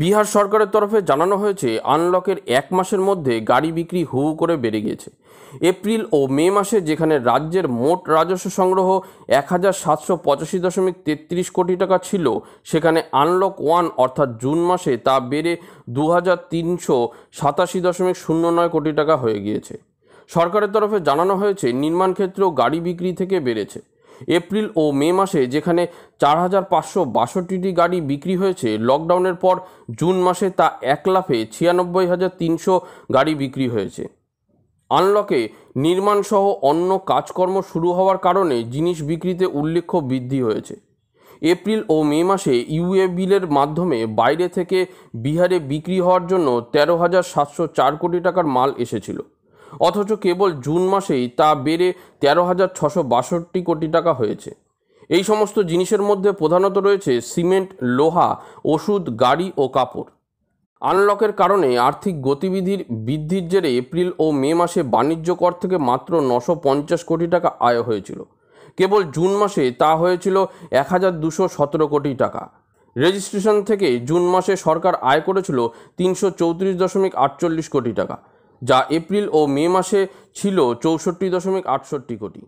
বিহার সরকারের তরফে জানানো হয়েছে আনলকের এক মাসের মধ্যে গাড়ি বিক্রি হু করে বেড়ে গিয়েছে এপ্রিল ও মে মাসে যেখানে রাজ্যের মোট রাজস্ব সংগ্রহ এক হাজার সাতশো পঁচাশি দশমিক তেত্রিশ কোটি টাকা ছিল সেখানে আনলক ওয়ান অর্থাৎ জুন মাসে তা বেড়ে দু হাজার তিনশো সাতাশি দশমিক শূন্য নয় কোটি টাকা হয়ে গিয়েছে সরকারের তরফে জানানো হয়েছে নির্মাণ ক্ষেত্রেও গাড়ি বিক্রি থেকে বেড়েছে এপ্রিল ও মে মাসে যেখানে চার হাজার পাঁচশো বাষট্টিটি গাড়ি বিক্রি হয়েছে লকডাউনের পর জুন মাসে তা এক লাফে ছিয়ানব্বই হাজার তিনশো গাড়ি বিক্রি হয়েছে আনলকে নির্মাণসহ অন্য কাজকর্ম শুরু হওয়ার কারণে জিনিস বিক্রিতে উল্লেখ্য বৃদ্ধি হয়েছে এপ্রিল ও মে মাসে ইউএ বিলের মাধ্যমে বাইরে থেকে বিহারে বিক্রি হওয়ার জন্য তেরো হাজার সাতশো চার কোটি টাকার মাল এসেছিল অথচ কেবল জুন মাসেই তা বেড়ে তেরো হাজার ছশো বাষট্টি কোটি টাকা হয়েছে এই সমস্ত জিনিসের মধ্যে প্রধানত রয়েছে সিমেন্ট লোহা ওষুধ গাড়ি ও কাপড় আনলকের কারণে আর্থিক গতিবিধির বৃদ্ধির জেরে এপ্রিল ও মে মাসে বাণিজ্য কর থেকে মাত্র নশো পঞ্চাশ কোটি টাকা আয় হয়েছিল কেবল জুন মাসে তা হয়েছিল এক হাজার দুশো সতেরো কোটি টাকা রেজিস্ট্রেশন থেকে জুন মাসে সরকার আয় করেছিল তিনশো চৌত্রিশ দশমিক আটচল্লিশ কোটি টাকা যা এপ্রিল ও মে মাসে ছিল চৌষট্টি দশমিক আটষট্টি কোটি